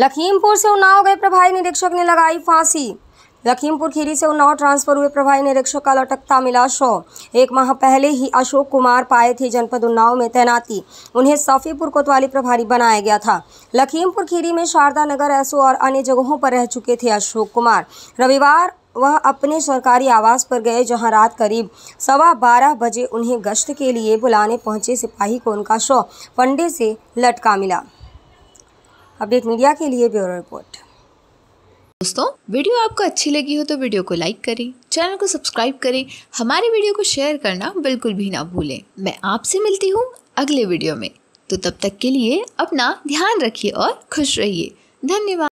लखीमपुर से उन्नाव गए प्रभारी निरीक्षक ने लगाई फांसी लखीमपुर खीरी से उन्नाव ट्रांसफर हुए प्रभारी निरीक्षक का लटकता मिला शव एक माह पहले ही अशोक कुमार पाए थे जनपद उन्नाव में तैनाती उन्हें सफ़ीपुर कोतवाली प्रभारी बनाया गया था लखीमपुर खीरी में शारदा नगर एसओ और अन्य जगहों पर रह चुके थे अशोक कुमार रविवार वह अपने सरकारी आवास पर गए जहां रात करीब सवा बारह बजे उन्हें गश्त के लिए बुलाने पहुंचे सिपाही को उनका शव फंडे से लटका मिला अपडेट मीडिया के लिए ब्यूरो रिपोर्ट दोस्तों वीडियो आपको अच्छी लगी हो तो वीडियो को लाइक करें चैनल को सब्सक्राइब करें हमारे वीडियो को शेयर करना बिल्कुल भी ना भूलें मैं आपसे मिलती हूँ अगले वीडियो में तो तब तक के लिए अपना ध्यान रखिए और खुश रहिए धन्यवाद